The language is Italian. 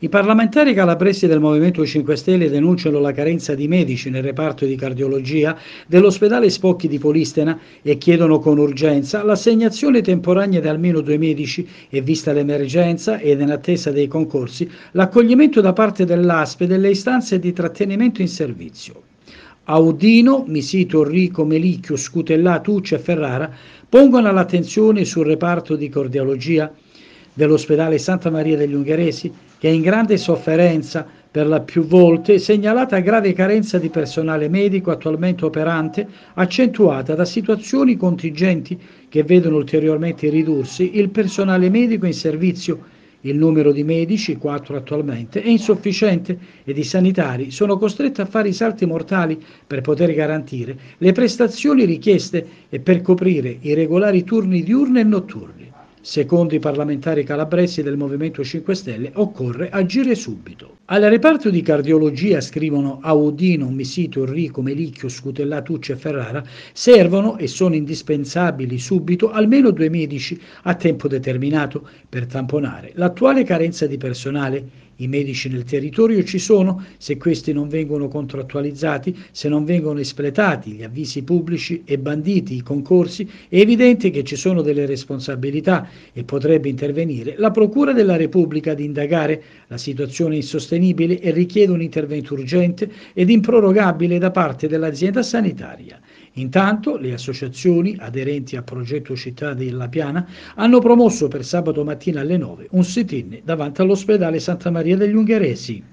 I parlamentari calabresi del Movimento 5 Stelle denunciano la carenza di medici nel reparto di cardiologia dell'ospedale Spocchi di Polistena e chiedono con urgenza l'assegnazione temporanea di almeno due medici e vista l'emergenza ed in attesa dei concorsi l'accoglimento da parte dell'ASPE delle istanze di trattenimento in servizio. Audino, Misito, Rico, Melicchio, Scutellà, Tuccia e Ferrara pongono l'attenzione sul reparto di cardiologia dell'ospedale Santa Maria degli Ungheresi, che è in grande sofferenza per la più volte segnalata grave carenza di personale medico attualmente operante, accentuata da situazioni contingenti che vedono ulteriormente ridursi il personale medico in servizio. Il numero di medici, 4 attualmente, è insufficiente ed i sanitari sono costretti a fare i salti mortali per poter garantire le prestazioni richieste e per coprire i regolari turni diurni e notturni. Secondo i parlamentari calabresi del Movimento 5 Stelle occorre agire subito. Al reparto di cardiologia, scrivono Audino, Misito, Enrico, Melicchio, Scutella, Scutellatucci e Ferrara, servono e sono indispensabili subito almeno due medici a tempo determinato per tamponare l'attuale carenza di personale i medici nel territorio ci sono, se questi non vengono contrattualizzati, se non vengono espletati gli avvisi pubblici e banditi i concorsi, è evidente che ci sono delle responsabilità e potrebbe intervenire la Procura della Repubblica ad indagare. La situazione è insostenibile e richiede un intervento urgente ed improrogabile da parte dell'azienda sanitaria. Intanto le associazioni aderenti al progetto Città della Piana hanno promosso per sabato mattina alle 9 un sit-in davanti all'ospedale Santa Maria degli ungheresi.